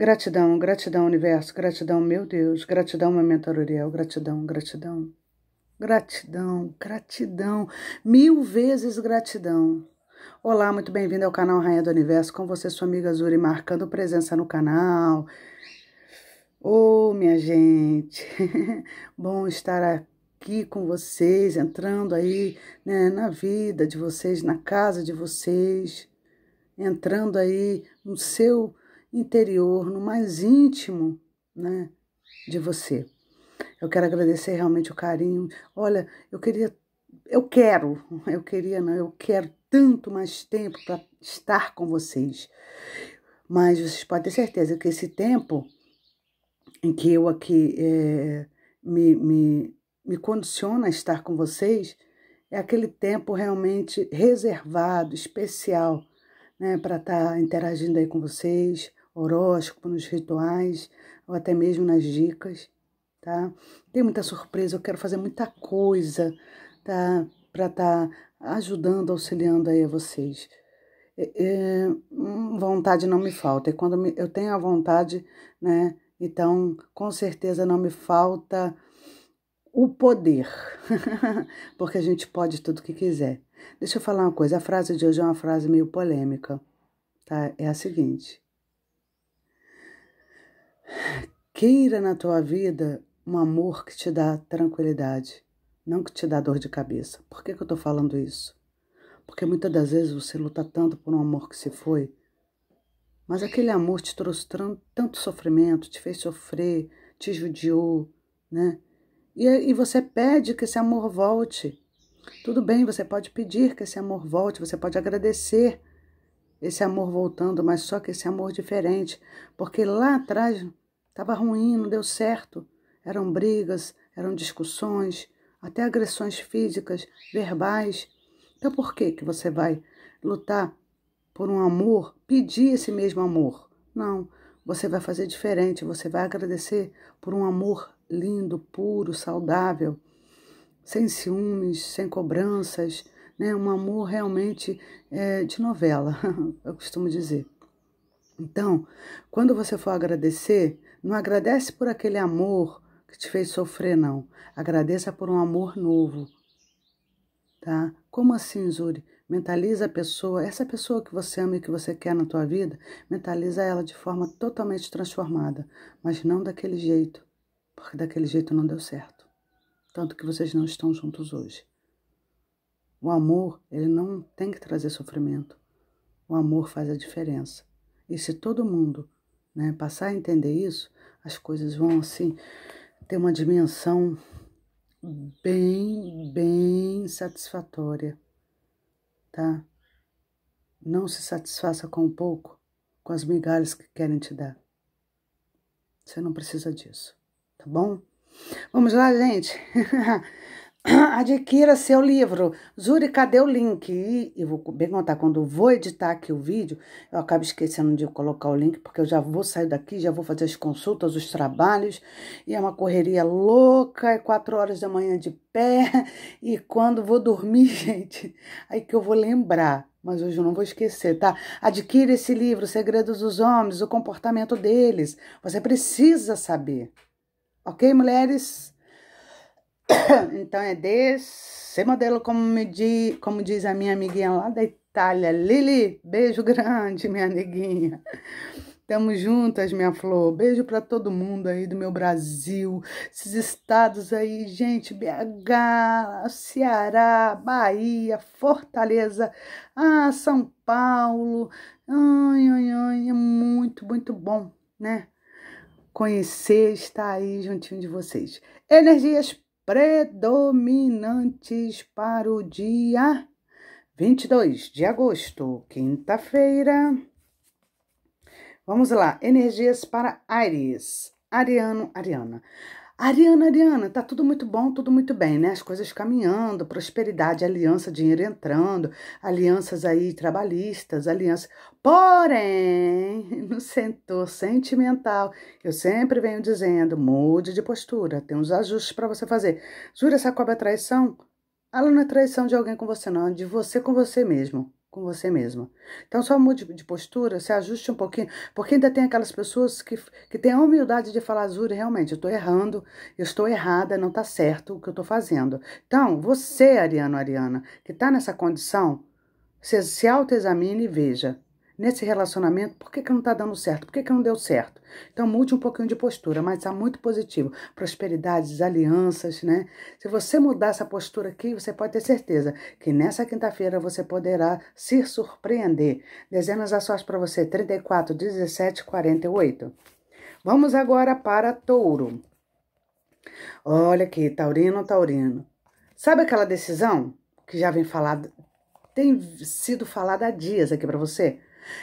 Gratidão, gratidão, universo, gratidão, meu Deus, gratidão, Momento Auroriel, gratidão, gratidão, gratidão, gratidão, mil vezes gratidão. Olá, muito bem-vindo ao canal Rainha do Universo, com você, sua amiga Zuri, marcando presença no canal. Ô, oh, minha gente, bom estar aqui com vocês, entrando aí né, na vida de vocês, na casa de vocês, entrando aí no seu interior, no mais íntimo, né, de você. Eu quero agradecer realmente o carinho. Olha, eu queria, eu quero, eu queria não, eu quero tanto mais tempo para estar com vocês. Mas vocês podem ter certeza que esse tempo em que eu aqui é, me, me, me condiciona a estar com vocês é aquele tempo realmente reservado, especial, né, para estar tá interagindo aí com vocês, horóscopo, nos rituais, ou até mesmo nas dicas, tá? Tem muita surpresa, eu quero fazer muita coisa, tá? Para estar tá ajudando, auxiliando aí a vocês. É, é, hum, vontade não me falta, e quando eu tenho a vontade, né? Então, com certeza não me falta o poder, porque a gente pode tudo que quiser. Deixa eu falar uma coisa, a frase de hoje é uma frase meio polêmica, tá? É a seguinte: Queira na tua vida um amor que te dá tranquilidade, não que te dá dor de cabeça. Por que, que eu estou falando isso? Porque muitas das vezes você luta tanto por um amor que se foi, mas aquele amor te trouxe tanto sofrimento, te fez sofrer, te judiou, né? E, é, e você pede que esse amor volte. Tudo bem, você pode pedir que esse amor volte, você pode agradecer esse amor voltando, mas só que esse amor diferente, porque lá atrás Estava ruim, não deu certo. Eram brigas, eram discussões, até agressões físicas, verbais. Então por que que você vai lutar por um amor, pedir esse mesmo amor? Não, você vai fazer diferente, você vai agradecer por um amor lindo, puro, saudável, sem ciúmes, sem cobranças, né? um amor realmente é, de novela, eu costumo dizer. Então, quando você for agradecer, não agradece por aquele amor que te fez sofrer, não. Agradeça por um amor novo. Tá? Como assim, Zuri? Mentaliza a pessoa, essa pessoa que você ama e que você quer na tua vida, mentaliza ela de forma totalmente transformada, mas não daquele jeito, porque daquele jeito não deu certo. Tanto que vocês não estão juntos hoje. O amor, ele não tem que trazer sofrimento. O amor faz a diferença. E se todo mundo né? Passar a entender isso, as coisas vão assim ter uma dimensão bem, bem satisfatória, tá? Não se satisfaça com um pouco, com as migalhas que querem te dar. Você não precisa disso, tá bom? Vamos lá, gente. adquira seu livro. Zuri, cadê o link? E eu vou bem contar, quando eu vou editar aqui o vídeo, eu acabo esquecendo de colocar o link, porque eu já vou sair daqui, já vou fazer as consultas, os trabalhos, e é uma correria louca, é quatro horas da manhã de pé, e quando vou dormir, gente, aí que eu vou lembrar. Mas hoje eu não vou esquecer, tá? Adquira esse livro, Segredos dos Homens, o comportamento deles. Você precisa saber. Ok, mulheres? Então é desse modelo, como, me di, como diz a minha amiguinha lá da Itália, Lili. Beijo grande, minha neguinha. Tamo juntas, minha flor. Beijo para todo mundo aí do meu Brasil, esses estados aí, gente, BH, Ceará, Bahia, Fortaleza, ah, São Paulo. Ai, ai, ai, é muito, muito bom, né? Conhecer, estar aí juntinho de vocês. Energias predominantes para o dia 22 de agosto, quinta-feira. Vamos lá, energias para Ares, Ariano, Ariana. Ariana, Ariana, tá tudo muito bom, tudo muito bem, né? As coisas caminhando, prosperidade, aliança, dinheiro entrando, alianças aí trabalhistas, aliança. Porém, no setor sentimental, eu sempre venho dizendo, mude de postura, tem uns ajustes para você fazer. Jura, essa cobra é traição? Ela não é traição de alguém com você, não, é de você com você mesmo com você mesma. Então só mude de postura, se ajuste um pouquinho, porque ainda tem aquelas pessoas que, que têm a humildade de falar, Zuri, realmente, eu estou errando, eu estou errada, não está certo o que eu estou fazendo. Então, você, Ariano, Ariana, que está nessa condição, se, se autoexamine e veja nesse relacionamento, por que, que não está dando certo? Por que, que não deu certo? Então mude um pouquinho de postura, mas há tá muito positivo. Prosperidades, alianças, né? Se você mudar essa postura aqui, você pode ter certeza que nessa quinta-feira você poderá se surpreender. Dezenas ações para você, 34, 17, 48. Vamos agora para touro. Olha aqui, taurino, taurino. Sabe aquela decisão que já vem falada, tem sido falada há dias aqui para você?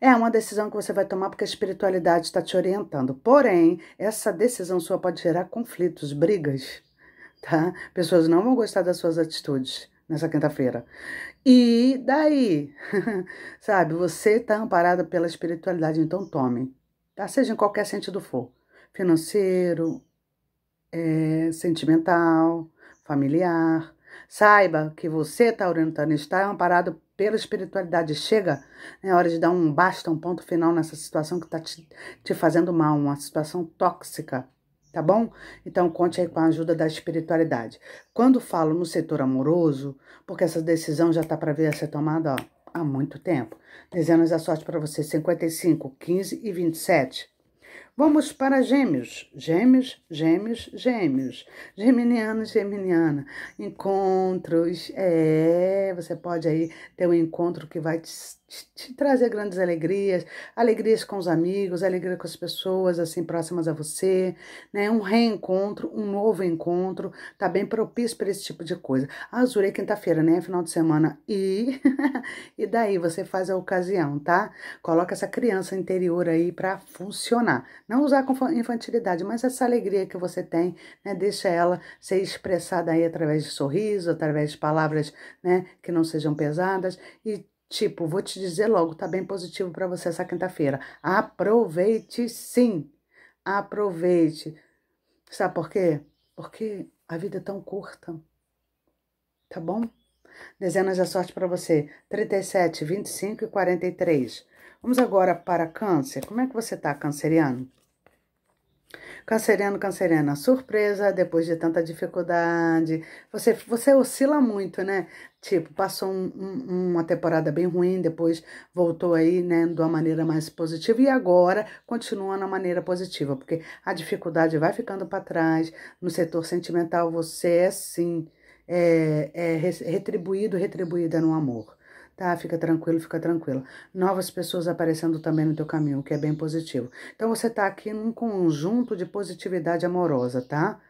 É uma decisão que você vai tomar porque a espiritualidade está te orientando. Porém, essa decisão sua pode gerar conflitos, brigas, tá? Pessoas não vão gostar das suas atitudes nessa quinta-feira. E daí, sabe, você está amparado pela espiritualidade, então tome, tá? Seja em qualquer sentido for, financeiro, é, sentimental, familiar. Saiba que você, está orientando, está amparado pela espiritualidade. Chega, é hora de dar um basta, um ponto final nessa situação que está te, te fazendo mal, uma situação tóxica, tá bom? Então conte aí com a ajuda da espiritualidade. Quando falo no setor amoroso, porque essa decisão já está para vir a ser tomada ó, há muito tempo. Dezenas da sorte para você, 55, 15 e 27. Vamos para gêmeos, gêmeos, gêmeos, gêmeos, geminiano, geminiana, encontros, é, você pode aí ter um encontro que vai te, te, te, trazer grandes alegrias, alegrias com os amigos, alegria com as pessoas assim próximas a você, né, um reencontro, um novo encontro, tá bem propício para esse tipo de coisa. Azul é quinta-feira, né, final de semana, e, e daí você faz a ocasião, tá? Coloca essa criança interior aí para funcionar não usar com infantilidade, mas essa alegria que você tem, né, deixa ela ser expressada aí através de sorriso, através de palavras né, que não sejam pesadas e Tipo, vou te dizer logo, tá bem positivo para você essa quinta-feira. Aproveite sim. Aproveite. Sabe por quê? Porque a vida é tão curta. Tá bom? Dezenas da sorte para você, 37, 25 e 43. Vamos agora para câncer. Como é que você tá, canceriano? Canceriano, canceriana, surpresa, depois de tanta dificuldade. Você, você oscila muito, né? Tipo, passou um, um, uma temporada bem ruim, depois voltou aí, né, de uma maneira mais positiva e agora continua na maneira positiva, porque a dificuldade vai ficando para trás. No setor sentimental, você é sim é, é retribuído, retribuída no amor. Tá, fica tranquilo, fica tranquila. Novas pessoas aparecendo também no teu caminho, que é bem positivo. Então você tá aqui num conjunto de positividade amorosa, tá?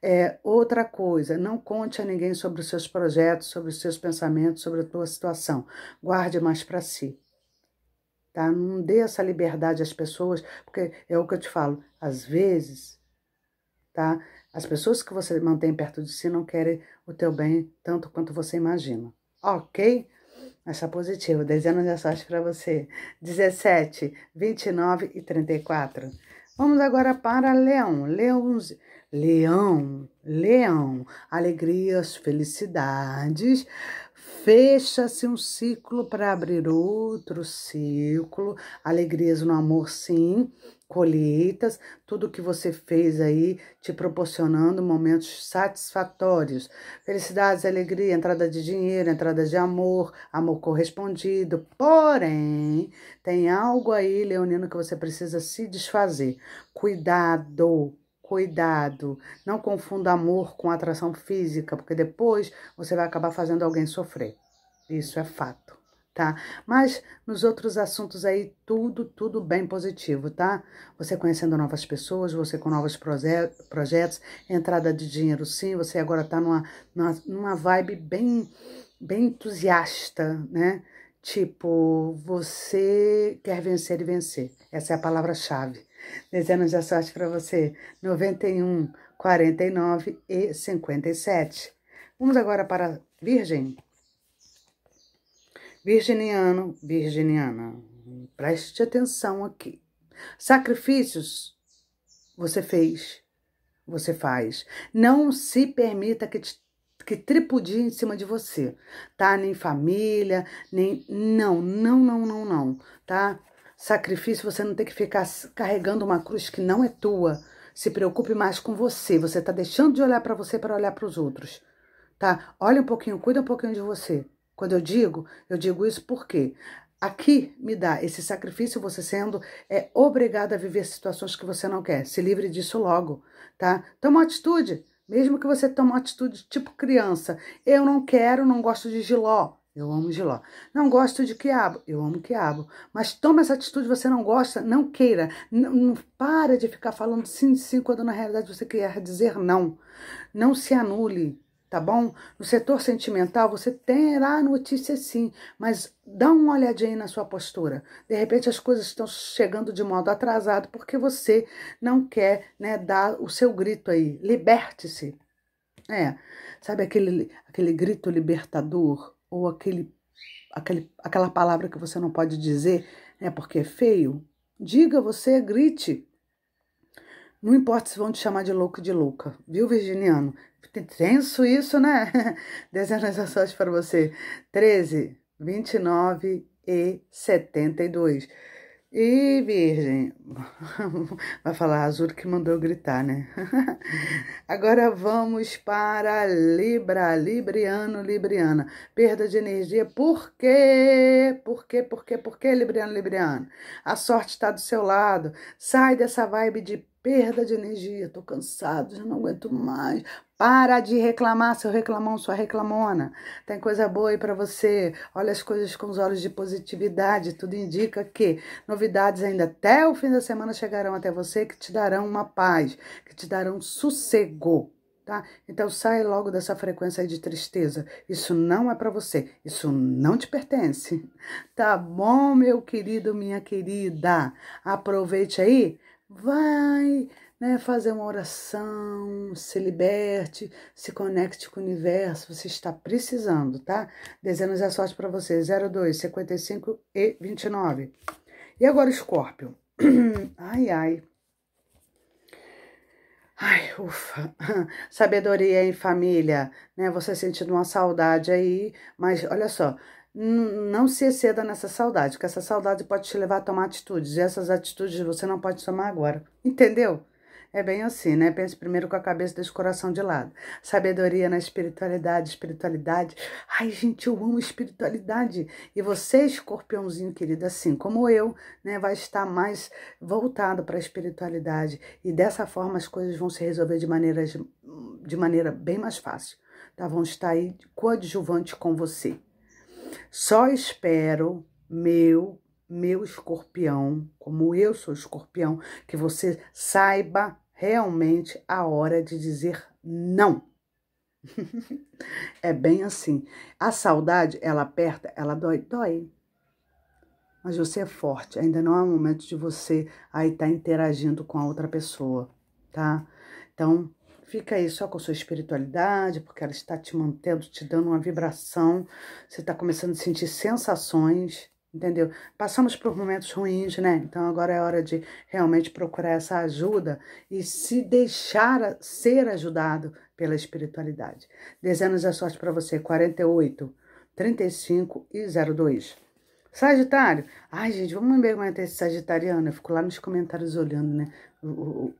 É, outra coisa, não conte a ninguém sobre os seus projetos, sobre os seus pensamentos, sobre a tua situação. Guarde mais para si. Tá? Não dê essa liberdade às pessoas, porque é o que eu te falo, às vezes, tá? As pessoas que você mantém perto de si não querem o teu bem tanto quanto você imagina. Ok? Acha positiva. Dezenas de sorte para você. 17, 29 e 34. Vamos agora para Leão. Leão, Leão, Leão. Alegrias, felicidades. Fecha-se um ciclo para abrir outro ciclo. Alegrias no amor, sim colheitas, tudo que você fez aí te proporcionando momentos satisfatórios, felicidades, alegria, entrada de dinheiro, entrada de amor, amor correspondido. Porém, tem algo aí, Leonino, que você precisa se desfazer. Cuidado, cuidado. Não confunda amor com atração física, porque depois você vai acabar fazendo alguém sofrer. Isso é fato tá? Mas nos outros assuntos aí, tudo, tudo bem positivo, tá? Você conhecendo novas pessoas, você com novos projetos, entrada de dinheiro sim, você agora tá numa, numa, vibe bem, bem entusiasta, né? Tipo, você quer vencer e vencer. Essa é a palavra-chave. Dezenas de sorte para você. 91, 49 e 57. Vamos agora para Virgem. Virginiano, virginiana, preste atenção aqui. Sacrifícios você fez, você faz. Não se permita que, te, que tripudie em cima de você, tá? Nem família, nem... Não, não, não, não, não, tá? Sacrifício, você não tem que ficar carregando uma cruz que não é tua. Se preocupe mais com você. Você tá deixando de olhar para você para olhar para os outros, tá? Olha um pouquinho, cuida um pouquinho de você. Quando eu digo, eu digo isso porque aqui me dá esse sacrifício, você sendo é obrigado a viver situações que você não quer. Se livre disso logo, tá? Toma uma atitude, mesmo que você tome uma atitude tipo criança. Eu não quero, não gosto de giló. Eu amo giló. Não gosto de quiabo. Eu amo quiabo. Mas toma essa atitude, você não gosta, não queira. Não, não para de ficar falando sim, sim, quando na realidade você quer dizer não. Não se anule tá bom? No setor sentimental, você terá notícia sim, mas dá uma olhadinha na sua postura. De repente, as coisas estão chegando de modo atrasado porque você não quer né, dar o seu grito aí. Liberte-se. É, sabe aquele, aquele grito libertador ou aquele, aquele, aquela palavra que você não pode dizer né, porque é feio? Diga você, grite. Não importa se vão te chamar de louco de louca, viu, virginiano? Tenso isso, né? Dezenas da sorte para você. 13, 29 e 72. E virgem, vai falar azul que mandou gritar, né? Agora vamos para Libra, Libriano, Libriana. Perda de energia, por quê? Por quê, por quê, por quê, Libriano, Libriano? A sorte está do seu lado. Sai dessa vibe de perda de energia, estou cansado, já não aguento mais. Para de reclamar, seu reclamão, sua reclamona. Tem coisa boa aí para você. Olha as coisas com os olhos de positividade. Tudo indica que novidades ainda até o fim da semana chegarão até você que te darão uma paz, que te darão sossego. Tá? Então sai logo dessa frequência aí de tristeza. Isso não é para você, isso não te pertence. Tá bom, meu querido, minha querida? Aproveite aí vai né, fazer uma oração, se liberte, se conecte com o universo, você está precisando, tá? Dezenas da é sorte para você, 02, 55 e 29. E agora, Escorpio. ai, ai. Ai, ufa. Sabedoria em família, né? Você sentindo uma saudade aí, mas olha só, não se exceda nessa saudade, que essa saudade pode te levar a tomar atitudes, e essas atitudes você não pode tomar agora, entendeu? É bem assim, né? Pense primeiro com a cabeça, deixa o coração de lado. Sabedoria na espiritualidade, espiritualidade. Ai, gente, eu amo espiritualidade. E você, escorpiãozinho querido, assim como eu, né, vai estar mais voltado para a espiritualidade. E dessa forma as coisas vão se resolver de maneira, de maneira bem mais fácil. Tá? Vão estar aí coadjuvantes com você. Só espero, meu, meu escorpião, como eu sou escorpião, que você saiba realmente a hora de dizer não. é bem assim. A saudade, ela aperta, ela dói, dói. Mas você é forte, ainda não é o momento de você aí estar tá interagindo com a outra pessoa, tá? Então, fica aí só com a sua espiritualidade, porque ela está te mantendo, te dando uma vibração, você está começando a sentir sensações, entendeu? Passamos por momentos ruins, né? Então agora é hora de realmente procurar essa ajuda e se deixar ser ajudado pela espiritualidade. Dezenas de sorte para você, 48, 35 e 02. Sagitário. Ai, gente, vamos me aguentar esse sagitariano. Eu fico lá nos comentários olhando, né?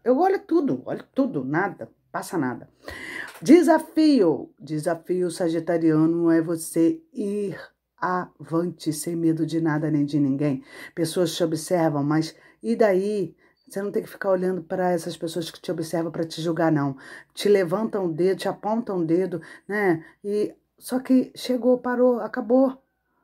eu olho tudo, olho tudo, nada passa nada. Desafio, desafio sagitariano é você ir avante sem medo de nada nem de ninguém. Pessoas te observam, mas e daí? Você não tem que ficar olhando para essas pessoas que te observam para te julgar, não. Te levantam o dedo, te apontam o dedo, né? E só que chegou, parou, acabou,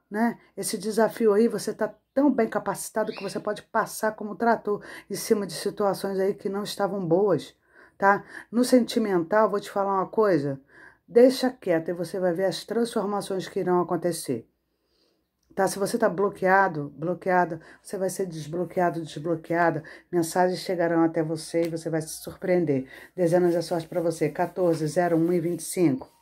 né? Esse desafio aí, você tá tão bem capacitado que você pode passar como trator em cima de situações aí que não estavam boas tá? No sentimental, vou te falar uma coisa, deixa quieto e você vai ver as transformações que irão acontecer. Tá? Se você tá bloqueado, bloqueada, você vai ser desbloqueado, desbloqueada. Mensagens chegarão até você e você vai se surpreender. Dezenas de sorte para você. 14, 01 e 25.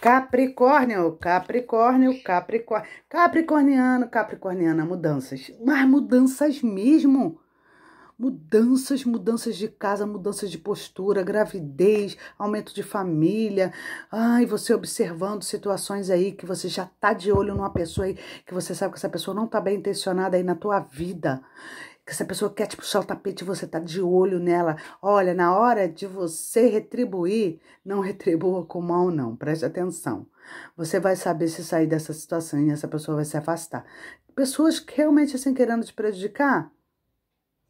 Capricórnio, Capricórnio, Capricórnio, Capricorniano, Capricorniana, mudanças, mas mudanças mesmo mudanças, mudanças de casa, mudanças de postura, gravidez, aumento de família. Ai, você observando situações aí que você já tá de olho numa pessoa aí que você sabe que essa pessoa não tá bem intencionada aí na tua vida. Que essa pessoa quer te tipo, puxar o tapete e você tá de olho nela. Olha, na hora de você retribuir, não retribua com mal, não. Preste atenção. Você vai saber se sair dessa situação e essa pessoa vai se afastar. Pessoas que realmente assim querendo te prejudicar,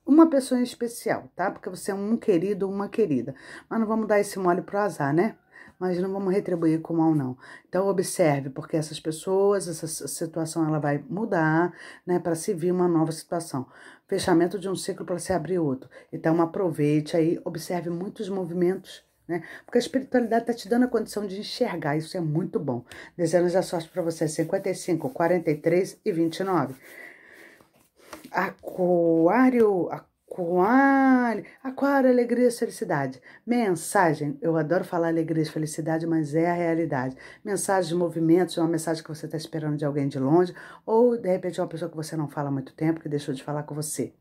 uma pessoa em especial, tá? Porque você é um querido ou uma querida. Mas não vamos dar esse mole pro azar, né? Mas não vamos retribuir com mal, não. Então, observe, porque essas pessoas, essa situação, ela vai mudar, né? Para se vir uma nova situação. Fechamento de um ciclo para se abrir outro. Então, aproveite aí, observe muitos movimentos né? Porque a espiritualidade está te dando a condição de enxergar, isso é muito bom. Desejo a sorte para você, 55, 43 e 29. Aquário, aquário, aquário, alegria e felicidade. Mensagem, eu adoro falar alegria e felicidade, mas é a realidade. Mensagem de movimentos, uma mensagem que você está esperando de alguém de longe, ou de repente uma pessoa que você não fala há muito tempo, que deixou de falar com você.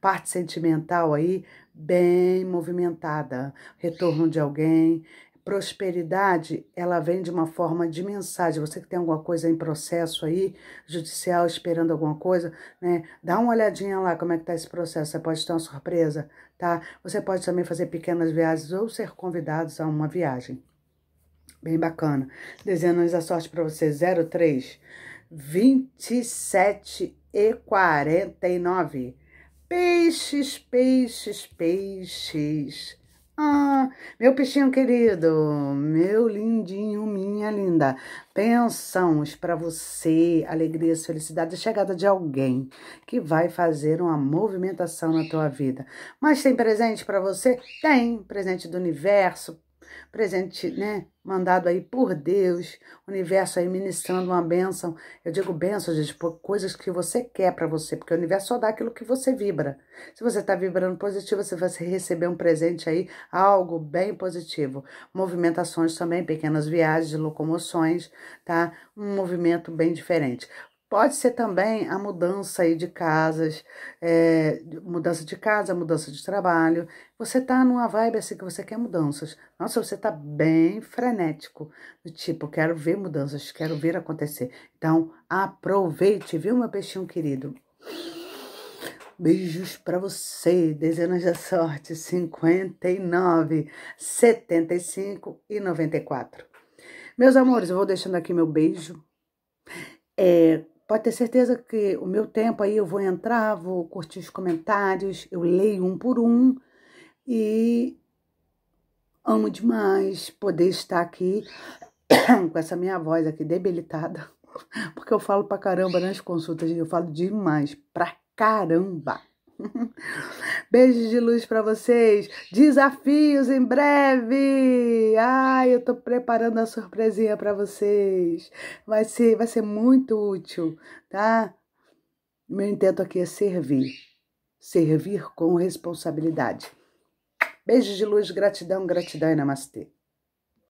Parte sentimental aí, bem movimentada. Retorno de alguém, prosperidade, ela vem de uma forma de mensagem. Você que tem alguma coisa em processo aí, judicial, esperando alguma coisa, né? Dá uma olhadinha lá como é que tá esse processo. Você pode ter uma surpresa, tá? Você pode também fazer pequenas viagens ou ser convidados a uma viagem. Bem bacana. Desenhos a sorte para você, 03 27 e 49. Peixes, peixes, peixes. Ah, meu peixinho querido, meu lindinho, minha linda. Pensamos para você, alegria, felicidade, chegada de alguém que vai fazer uma movimentação na tua vida. Mas tem presente para você? Tem, presente do universo, presente, né? Mandado aí por Deus, universo aí ministrando uma bênção. Eu digo bênção, gente, por coisas que você quer para você, porque o universo só dá aquilo que você vibra. Se você tá vibrando positivo, você vai receber um presente aí, algo bem positivo. Movimentações também, pequenas viagens, locomoções, tá? Um movimento bem diferente. Pode ser também a mudança aí de casas, é, mudança de casa, mudança de trabalho. Você tá numa vibe assim que você quer mudanças. Nossa, você tá bem frenético, do tipo, quero ver mudanças, quero ver acontecer. Então, aproveite, viu, meu peixinho querido? Beijos para você, dezenas da sorte, 59, 75 e 94. Meus amores, eu vou deixando aqui meu beijo. É, pode ter certeza que o meu tempo aí eu vou entrar, vou curtir os comentários, eu leio um por um e amo demais poder estar aqui com essa minha voz aqui debilitada, porque eu falo pra caramba nas consultas, eu falo demais, pra caramba. Beijos de luz para vocês. Desafios em breve. Ai, eu tô preparando a surpresinha para vocês. Vai ser, vai ser muito útil, tá? Meu intento aqui é servir. Servir com responsabilidade. Beijos de luz, gratidão, gratidão e namastê.